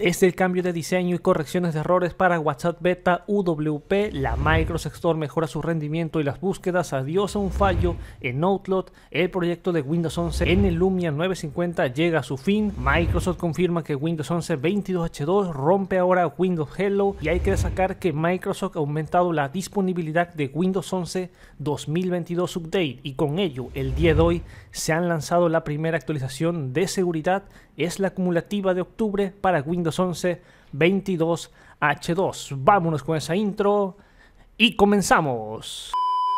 Es el cambio de diseño y correcciones de errores para WhatsApp Beta UWP, la Microsoft Store mejora su rendimiento y las búsquedas, adiós a un fallo en Outlook, el proyecto de Windows 11 en el Lumia 950 llega a su fin, Microsoft confirma que Windows 11 22H2 rompe ahora Windows Hello y hay que destacar que Microsoft ha aumentado la disponibilidad de Windows 11 2022 Update y con ello el día de hoy se han lanzado la primera actualización de seguridad, es la acumulativa de octubre para Windows Windows 11 22H2. Vámonos con esa intro y comenzamos.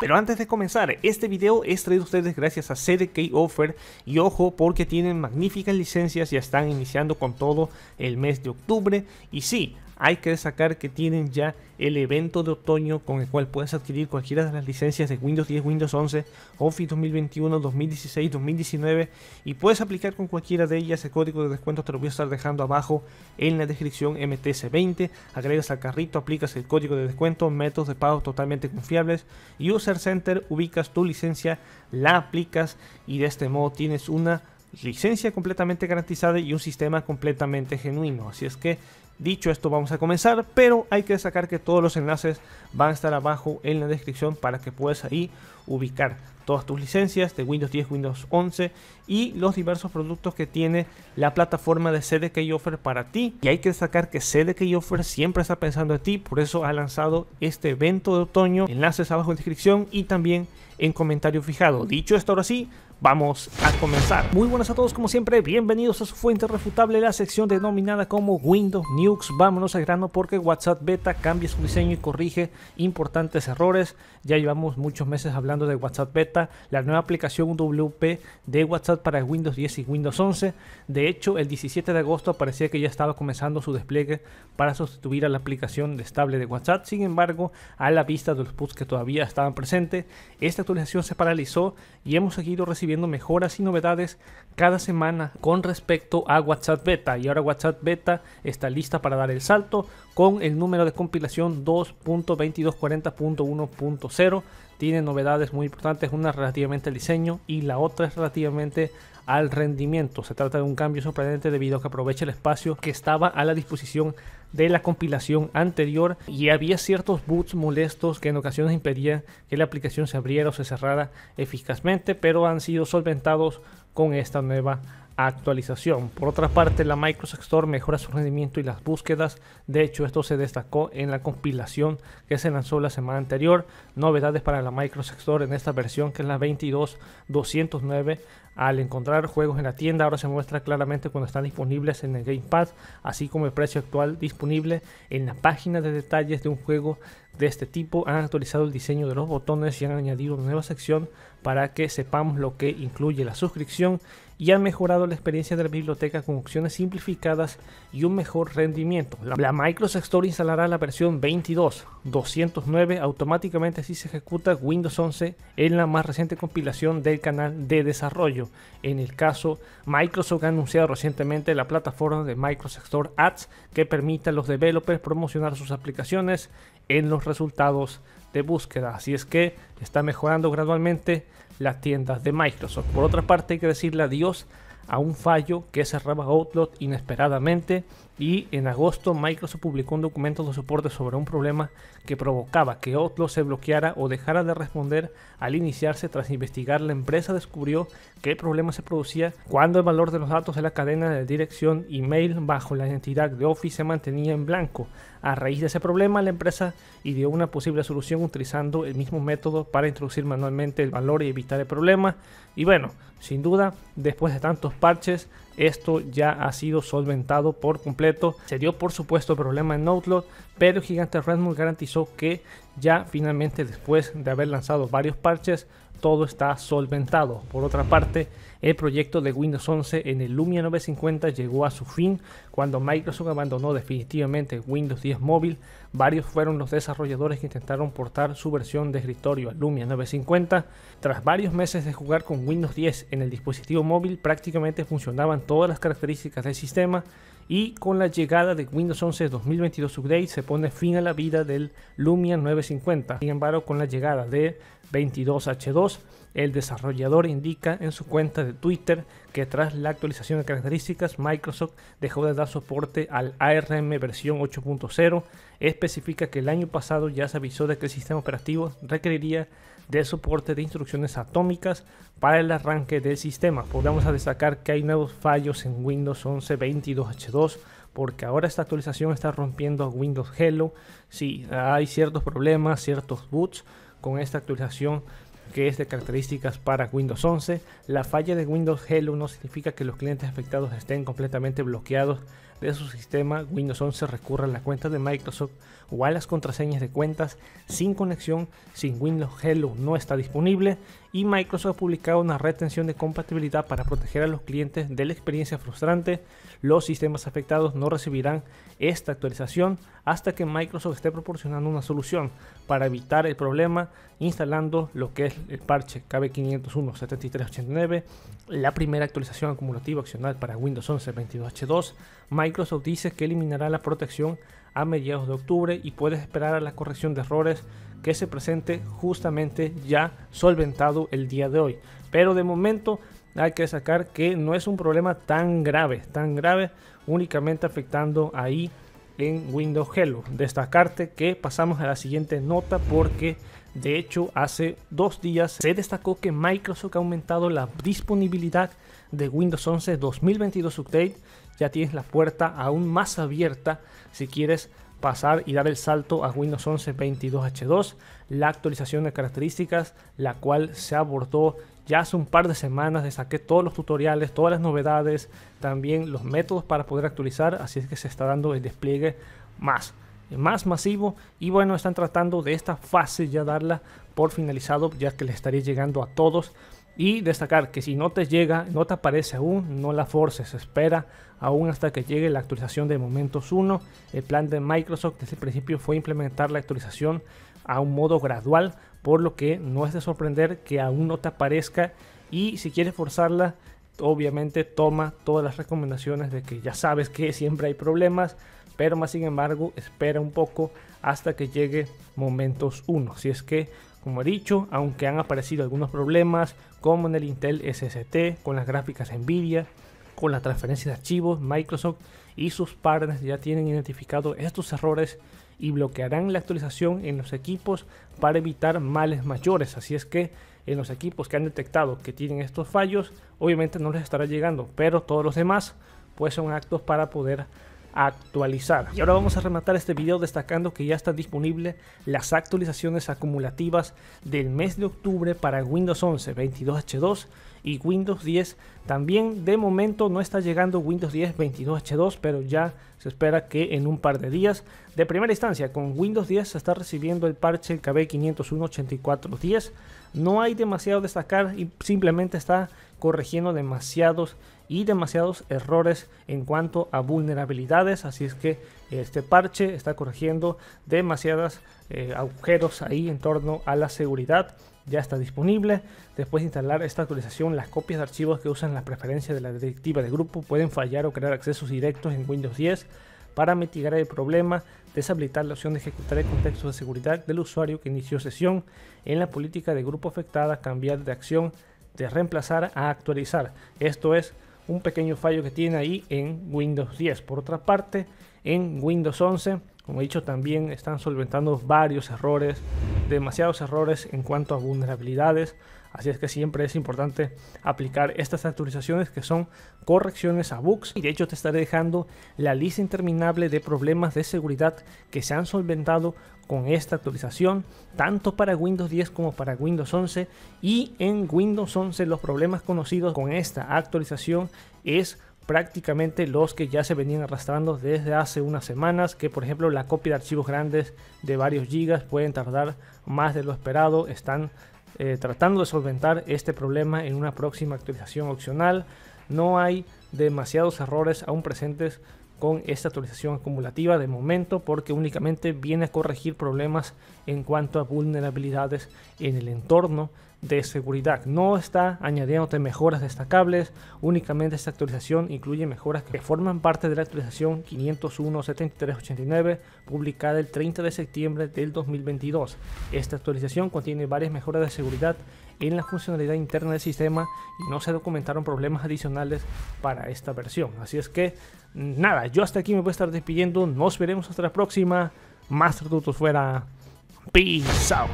Pero antes de comenzar, este video es traído a ustedes gracias a CDK Offer y ojo porque tienen magníficas licencias, y están iniciando con todo el mes de octubre y sí, hay que destacar que tienen ya el evento de otoño con el cual puedes adquirir cualquiera de las licencias de Windows 10, Windows 11, Office 2021, 2016, 2019 y puedes aplicar con cualquiera de ellas. El código de descuento te lo voy a estar dejando abajo en la descripción MTS20. Agregas al carrito, aplicas el código de descuento, métodos de pago totalmente confiables, User Center, ubicas tu licencia, la aplicas y de este modo tienes una licencia completamente garantizada y un sistema completamente genuino. Así es que Dicho esto, vamos a comenzar, pero hay que destacar que todos los enlaces van a estar abajo en la descripción para que puedas ahí ubicar todas tus licencias de Windows 10, Windows 11 y los diversos productos que tiene la plataforma de CDK Offer para ti. Y hay que destacar que CDK Offer siempre está pensando en ti, por eso ha lanzado este evento de otoño. Enlaces abajo en descripción y también en comentario fijado. Dicho esto, ahora sí, vamos a comenzar. Muy buenas a todos como siempre, bienvenidos a su fuente refutable, la sección denominada como Windows Nukes. Vámonos al grano porque WhatsApp Beta cambia su diseño y corrige importantes errores. Ya llevamos muchos meses hablando de WhatsApp Beta la nueva aplicación WP de WhatsApp para Windows 10 y Windows 11. De hecho, el 17 de agosto parecía que ya estaba comenzando su despliegue para sustituir a la aplicación estable de WhatsApp. Sin embargo, a la vista de los puts que todavía estaban presentes, esta actualización se paralizó y hemos seguido recibiendo mejoras y novedades cada semana con respecto a WhatsApp Beta. Y ahora WhatsApp Beta está lista para dar el salto con el número de compilación 2.2240.1.0 tiene novedades muy importantes, una relativamente al diseño y la otra es relativamente al rendimiento. Se trata de un cambio sorprendente debido a que aprovecha el espacio que estaba a la disposición de la compilación anterior y había ciertos boots molestos que en ocasiones impedían que la aplicación se abriera o se cerrara eficazmente, pero han sido solventados con esta nueva actualización. Por otra parte, la Microsoft Store mejora su rendimiento y las búsquedas. De hecho, esto se destacó en la compilación que se lanzó la semana anterior. Novedades para la Microsoft Store en esta versión que es la 22209. Al encontrar juegos en la tienda, ahora se muestra claramente cuando están disponibles en el Game Pass, así como el precio actual disponible en la página de detalles de un juego de este tipo. Han actualizado el diseño de los botones y han añadido una nueva sección para que sepamos lo que incluye la suscripción y han mejorado la experiencia de la biblioteca con opciones simplificadas y un mejor rendimiento. La Microsoft Store instalará la versión 22.209 automáticamente si se ejecuta Windows 11 en la más reciente compilación del canal de desarrollo. En el caso, Microsoft ha anunciado recientemente la plataforma de Microsoft Store Ads que permite a los developers promocionar sus aplicaciones en los resultados de búsqueda. Así es que está mejorando gradualmente las tiendas de Microsoft. Por otra parte, hay que decirle adiós a un fallo que cerraba Outlook inesperadamente y en agosto Microsoft publicó un documento de soporte sobre un problema que provocaba que Outlook se bloqueara o dejara de responder al iniciarse tras investigar. La empresa descubrió que el problema se producía cuando el valor de los datos de la cadena de dirección email bajo la identidad de Office se mantenía en blanco. A raíz de ese problema, la empresa ideó una posible solución utilizando el mismo método para introducir manualmente el valor y evitar el problema. Y bueno, sin duda, después de tantos parches, esto ya ha sido solventado por completo. Se dio por supuesto problema en Outlook, pero Gigante Redmond garantizó que ya finalmente después de haber lanzado varios parches, todo está solventado. Por otra parte, el proyecto de Windows 11 en el Lumia 950 llegó a su fin cuando Microsoft abandonó definitivamente Windows 10 móvil. Varios fueron los desarrolladores que intentaron portar su versión de escritorio al Lumia 950. Tras varios meses de jugar con Windows 10 en el dispositivo móvil, prácticamente funcionaban todas las características del sistema y con la llegada de Windows 11 2022 Update se pone fin a la vida del Lumia 950. Sin embargo, con la llegada de 22H2. El desarrollador indica en su cuenta de Twitter que tras la actualización de características, Microsoft dejó de dar soporte al ARM versión 8.0. Especifica que el año pasado ya se avisó de que el sistema operativo requeriría de soporte de instrucciones atómicas para el arranque del sistema. Podemos destacar que hay nuevos fallos en Windows 11 22H2 porque ahora esta actualización está rompiendo Windows Hello. si hay ciertos problemas, ciertos boots con esta actualización que es de características para Windows 11. La falla de Windows Hello no significa que los clientes afectados estén completamente bloqueados de su sistema Windows 11 recurre a la cuenta de Microsoft o a las contraseñas de cuentas sin conexión, sin Windows Hello no está disponible y Microsoft ha publicado una retención de compatibilidad para proteger a los clientes de la experiencia frustrante. Los sistemas afectados no recibirán esta actualización hasta que Microsoft esté proporcionando una solución para evitar el problema instalando lo que es el parche KB501-7389, la primera actualización acumulativa opcional para Windows 11 22H2, Microsoft dice que eliminará la protección a mediados de octubre y puedes esperar a la corrección de errores que se presente justamente ya solventado el día de hoy. Pero de momento hay que sacar que no es un problema tan grave, tan grave, únicamente afectando ahí en Windows Hello. Destacarte que pasamos a la siguiente nota porque de hecho hace dos días se destacó que Microsoft ha aumentado la disponibilidad de Windows 11 2022 Update ya tienes la puerta aún más abierta si quieres pasar y dar el salto a Windows 11 22H2, la actualización de características, la cual se abordó ya hace un par de semanas, Destaqué todos los tutoriales, todas las novedades, también los métodos para poder actualizar, así es que se está dando el despliegue más más masivo y bueno están tratando de esta fase ya darla por finalizado ya que le estaría llegando a todos y destacar que si no te llega, no te aparece aún, no la forces, espera aún hasta que llegue la actualización de Momentos 1. El plan de Microsoft desde el principio fue implementar la actualización a un modo gradual, por lo que no es de sorprender que aún no te aparezca y si quieres forzarla, obviamente toma todas las recomendaciones de que ya sabes que siempre hay problemas, pero más sin embargo espera un poco hasta que llegue Momentos 1. Si es que como he dicho, aunque han aparecido algunos problemas, como en el Intel SST, con las gráficas Nvidia, con la transferencia de archivos, Microsoft y sus partners ya tienen identificado estos errores y bloquearán la actualización en los equipos para evitar males mayores. Así es que en los equipos que han detectado que tienen estos fallos, obviamente no les estará llegando, pero todos los demás pues son actos para poder actualizar. Y ahora vamos a rematar este vídeo destacando que ya están disponible las actualizaciones acumulativas del mes de octubre para Windows 11, 22H2 y Windows 10. También de momento no está llegando Windows 10, 22H2, pero ya se espera que en un par de días. De primera instancia, con Windows 10 se está recibiendo el parche KB 501 8410 no hay demasiado destacar y simplemente está corrigiendo demasiados y demasiados errores en cuanto a vulnerabilidades. Así es que este parche está corrigiendo demasiados eh, agujeros ahí en torno a la seguridad. Ya está disponible. Después de instalar esta actualización, las copias de archivos que usan las preferencias de la directiva de grupo pueden fallar o crear accesos directos en Windows 10 para mitigar el problema, deshabilitar la opción de ejecutar el contexto de seguridad del usuario que inició sesión en la política de grupo afectada, cambiar de acción de reemplazar a actualizar. Esto es un pequeño fallo que tiene ahí en Windows 10. Por otra parte, en Windows 11, como he dicho, también están solventando varios errores, demasiados errores en cuanto a vulnerabilidades. Así es que siempre es importante aplicar estas actualizaciones que son correcciones a bugs. Y de hecho te estaré dejando la lista interminable de problemas de seguridad que se han solventado con esta actualización, tanto para Windows 10 como para Windows 11. Y en Windows 11 los problemas conocidos con esta actualización es prácticamente los que ya se venían arrastrando desde hace unas semanas, que por ejemplo la copia de archivos grandes de varios gigas pueden tardar más de lo esperado, están eh, tratando de solventar este problema en una próxima actualización opcional. No hay demasiados errores aún presentes con esta actualización acumulativa de momento porque únicamente viene a corregir problemas en cuanto a vulnerabilidades en el entorno de seguridad. No está añadiendo mejoras destacables, únicamente esta actualización incluye mejoras que forman parte de la actualización 501-7389 publicada el 30 de septiembre del 2022. Esta actualización contiene varias mejoras de seguridad en la funcionalidad interna del sistema y no se documentaron problemas adicionales para esta versión. Así es que nada, yo hasta aquí me voy a estar despidiendo, nos veremos hasta la próxima. Más productos fuera. Peace out.